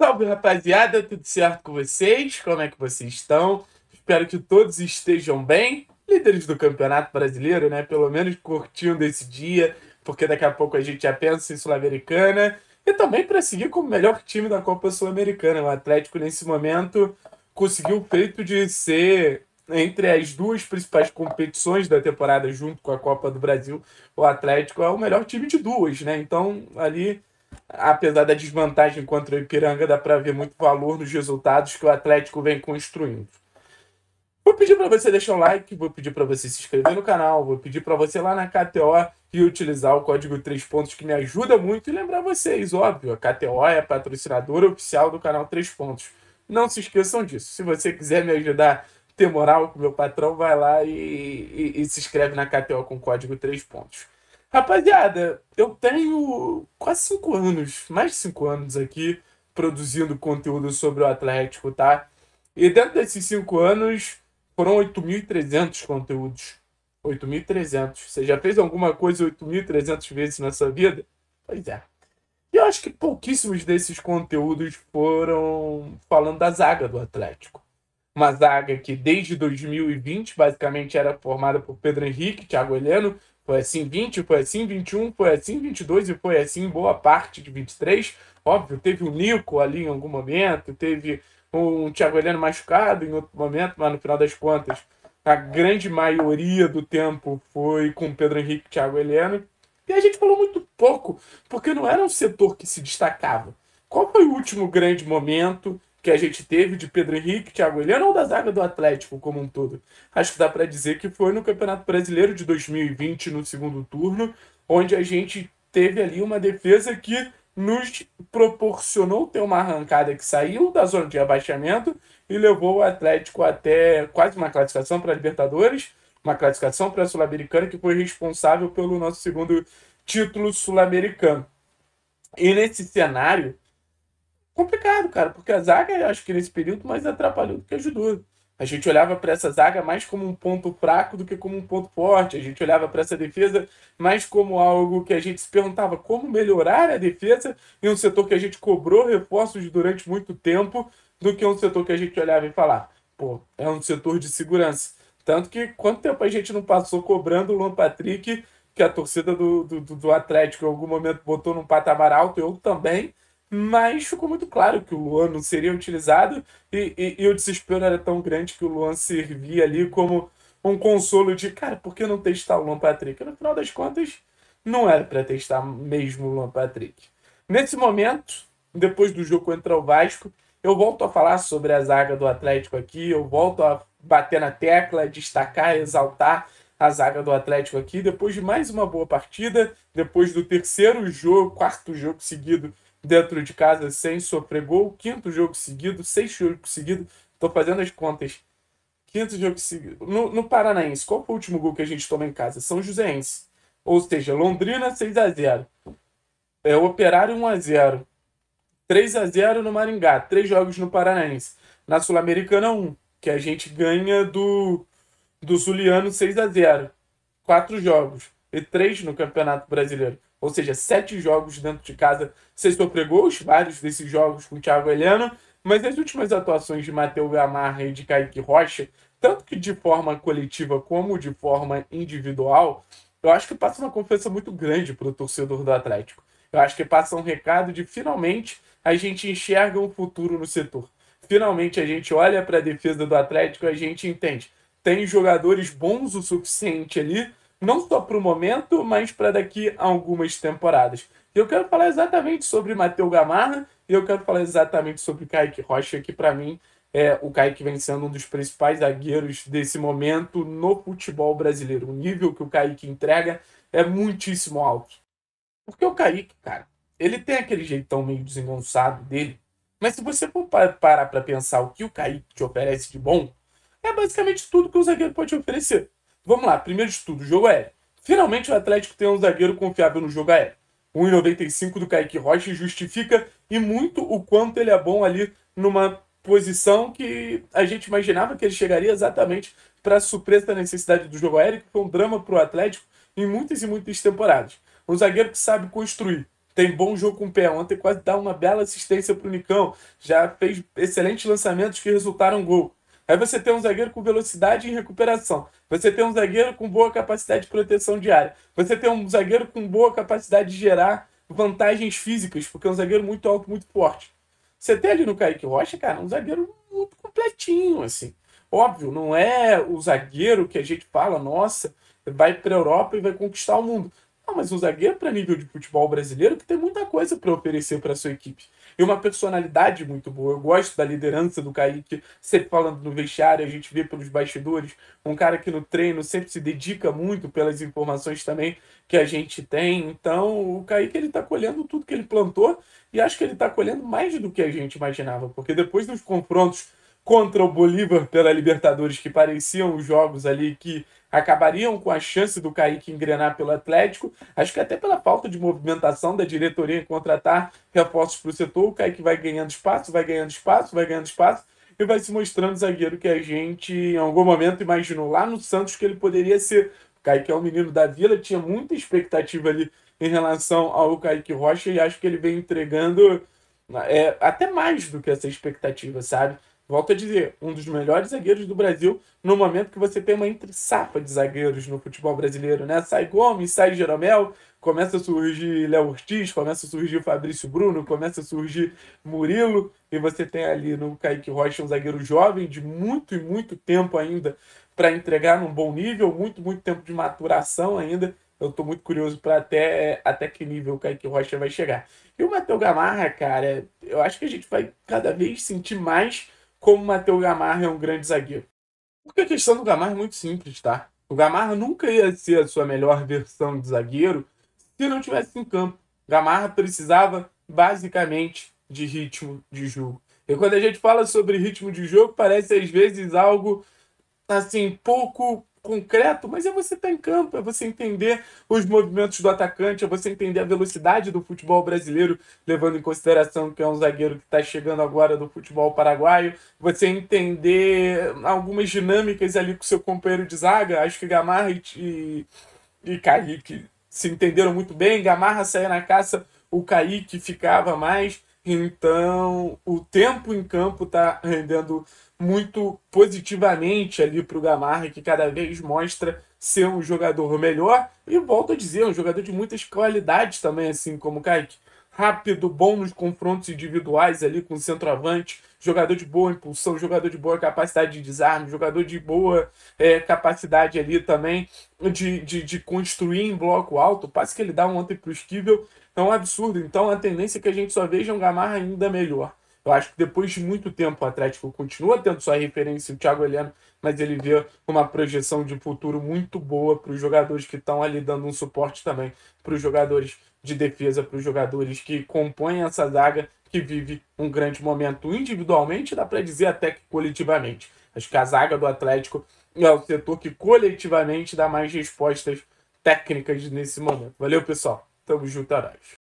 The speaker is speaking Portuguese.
Salve, rapaziada, tudo certo com vocês? Como é que vocês estão? Espero que todos estejam bem. Líderes do Campeonato Brasileiro, né? Pelo menos curtindo esse dia, porque daqui a pouco a gente já pensa em Sul-Americana. E também para seguir como melhor time da Copa Sul-Americana. O Atlético, nesse momento, conseguiu o feito de ser entre as duas principais competições da temporada, junto com a Copa do Brasil, o Atlético é o melhor time de duas, né? Então, ali apesar da desvantagem contra o Ipiranga, dá para ver muito valor nos resultados que o Atlético vem construindo. Vou pedir para você deixar um like, vou pedir para você se inscrever no canal, vou pedir para você ir lá na KTO e utilizar o código 3 pontos que me ajuda muito e lembrar vocês, óbvio, a KTO é a patrocinadora oficial do canal 3 pontos. Não se esqueçam disso. Se você quiser me ajudar ter moral com meu patrão, vai lá e, e, e se inscreve na KTO com o código 3 pontos. Rapaziada, eu tenho quase cinco anos, mais de cinco anos aqui, produzindo conteúdo sobre o Atlético, tá? E dentro desses cinco anos, foram 8.300 conteúdos. 8.300. Você já fez alguma coisa 8.300 vezes na sua vida? Pois é. E eu acho que pouquíssimos desses conteúdos foram falando da zaga do Atlético uma zaga que desde 2020 basicamente era formada por Pedro Henrique, Thiago Heleno, foi assim 20, foi assim 21, foi assim 22 e foi assim boa parte de 23. Óbvio, teve o Nico ali em algum momento, teve um Thiago Heleno machucado em outro momento, mas no final das contas, a grande maioria do tempo foi com Pedro Henrique e Thiago Heleno. E a gente falou muito pouco, porque não era um setor que se destacava. Qual foi o último grande momento que a gente teve de Pedro Henrique, Thiago Heleno ou da zaga do Atlético como um todo? Acho que dá para dizer que foi no Campeonato Brasileiro de 2020, no segundo turno, onde a gente teve ali uma defesa que nos proporcionou ter uma arrancada que saiu da zona de abaixamento e levou o Atlético até quase uma classificação para a Libertadores, uma classificação para a Sul-Americana que foi responsável pelo nosso segundo título sul-americano. E nesse cenário, complicado, cara, porque a zaga, acho que nesse período, mais atrapalhou do que ajudou. A gente olhava para essa zaga mais como um ponto fraco do que como um ponto forte. A gente olhava para essa defesa mais como algo que a gente se perguntava como melhorar a defesa em um setor que a gente cobrou reforços durante muito tempo, do que um setor que a gente olhava e falava, pô, é um setor de segurança. Tanto que quanto tempo a gente não passou cobrando o Luan Patrick, que a torcida do, do, do Atlético em algum momento botou num patamar alto, eu também, mas ficou muito claro que o Luan não seria utilizado e, e, e, o desespero era tão grande que o Luan servia ali como um consolo de, cara, por que não testar o Luan Patrick? No final das contas, não era para testar mesmo o Luan Patrick. Nesse momento, depois do jogo contra o Vasco, eu volto a falar sobre a zaga do Atlético aqui, eu volto a bater na tecla, destacar, exaltar a zaga do Atlético aqui, depois de mais uma boa partida, depois do terceiro jogo, quarto jogo seguido dentro de casa sem sofrer gol. Quinto jogo seguido, sexto jogos seguidos. Estou fazendo as contas. Quinto jogo seguido. No, no Paranaense, qual foi o último gol que a gente tomou em casa? São Joséense. Ou seja, Londrina 6 a 0 é, Operário 1 a 0 3 a 0 no Maringá. Três jogos no Paranaense. Na Sul-Americana, 1. Que a gente ganha do, do Zuliano 6 a 0 Quatro jogos. E três no Campeonato Brasileiro ou seja, sete jogos dentro de casa. Você sofreu gols, vários desses jogos com o Thiago Heleno, mas as últimas atuações de Matheus Gamarra e de Kaique Rocha, tanto que de forma coletiva como de forma individual, eu acho que passa uma confiança muito grande para o torcedor do Atlético. Eu acho que passa um recado de finalmente a gente enxerga um futuro no setor. Finalmente a gente olha para a defesa do Atlético e a gente entende. Tem jogadores bons o suficiente ali não só para o momento, mas para daqui a algumas temporadas. E eu quero falar exatamente sobre Matheus Gamarra e eu quero falar exatamente sobre Kaique Rocha, que para mim é o Kaique vem sendo um dos principais zagueiros desse momento no futebol brasileiro. O nível que o Kaique entrega é muitíssimo alto. Porque o Kaique, cara, ele tem aquele jeitão meio desengonçado dele, mas se você for parar para pensar o que o Kaique te oferece de bom, é basicamente tudo que o zagueiro pode oferecer. Vamos lá, primeiro de tudo, jogo aéreo. Finalmente o Atlético tem um zagueiro confiável no jogo é, aéreo. 1,95 do Kaique Rocha justifica e muito o quanto ele é bom ali numa posição que a gente imaginava que ele chegaria exatamente para suprir a necessidade do jogo aéreo, que foi um drama para o Atlético em muitas e muitas temporadas. Um zagueiro que sabe construir, tem bom jogo com o pé. Ontem quase dá uma bela assistência para o Nicão, já fez excelentes lançamentos que resultaram gol. Aí é você tem um zagueiro com velocidade e recuperação. Você tem um zagueiro com boa capacidade de proteção de área. Você tem um zagueiro com boa capacidade de gerar vantagens físicas, porque é um zagueiro muito alto, muito forte. Você tem ali no Kaique Rocha, cara, um zagueiro muito completinho, assim. Óbvio, não é o zagueiro que a gente fala, nossa, vai para a Europa e vai conquistar o mundo. Não, mas um zagueiro para nível de futebol brasileiro que tem muita coisa para oferecer para sua equipe e uma personalidade muito boa. Eu gosto da liderança do Kaique, sempre falando no vestiário, a gente vê pelos bastidores, um cara que no treino sempre se dedica muito pelas informações também que a gente tem. Então, o Kaique ele tá colhendo tudo que ele plantou e acho que ele está colhendo mais do que a gente imaginava, porque depois dos confrontos contra o Bolívar pela Libertadores, que pareciam os jogos ali que acabariam com a chance do Kaique engrenar pelo Atlético. Acho que até pela falta de movimentação da diretoria em contratar reforços para o setor, o Kaique vai ganhando espaço, vai ganhando espaço, vai ganhando espaço e vai se mostrando zagueiro que a gente em algum momento imaginou lá no Santos que ele poderia ser. O Kaique é um menino da vila, tinha muita expectativa ali em relação ao Kaique Rocha e acho que ele vem entregando é, até mais do que essa expectativa, sabe? Volto a dizer, um dos melhores zagueiros do Brasil no momento que você tem uma entre-sapa de zagueiros no futebol brasileiro, né? Sai Gomes, sai Jeromel, começa a surgir Léo Ortiz, começa a surgir Fabrício Bruno, começa a surgir Murilo, e você tem ali no Kaique Rocha um zagueiro jovem de muito e muito tempo ainda para entregar num bom nível, muito, muito tempo de maturação ainda. Eu estou muito curioso para até, até que nível o Kaique Rocha vai chegar. E o Matheus Gamarra, cara, eu acho que a gente vai cada vez sentir mais como Matheus Gamarra é um grande zagueiro. Porque a questão do Gamarra é muito simples, tá? O Gamarra nunca ia ser a sua melhor versão de zagueiro se não tivesse em campo. O Gamarra precisava basicamente de ritmo de jogo. E quando a gente fala sobre ritmo de jogo, parece às vezes algo assim pouco concreto, mas é você estar tá em campo, é você entender os movimentos do atacante, é você entender a velocidade do futebol brasileiro, levando em consideração que é um zagueiro que está chegando agora do futebol paraguaio, você entender algumas dinâmicas ali com seu companheiro de zaga, acho que Gamarra e, e, Kaique se entenderam muito bem, Gamarra saía na caça, o Kaique ficava mais. Então, o tempo em campo está rendendo muito positivamente ali para o Gamarra, que cada vez mostra ser um jogador melhor. E volto a dizer, um jogador de muitas qualidades também, assim como o Kaique rápido, bom nos confrontos individuais ali com o centroavante, jogador de boa impulsão, jogador de boa capacidade de desarme, jogador de boa é, capacidade ali também de, de, de, construir em bloco alto. O que ele dá ontem para o Esquivel é um absurdo. Então a tendência é que a gente só veja um Gamarra ainda melhor. Eu acho que depois de muito tempo o Atlético continua tendo sua referência, o Thiago Heleno, mas ele vê uma projeção de futuro muito boa para os jogadores que estão ali dando um suporte também para os jogadores de defesa para os jogadores que compõem essa zaga que vive um grande momento individualmente, dá para dizer até que coletivamente. Acho que a zaga do Atlético é o setor que coletivamente dá mais respostas técnicas nesse momento. Valeu, pessoal. Tamo junto, Araújo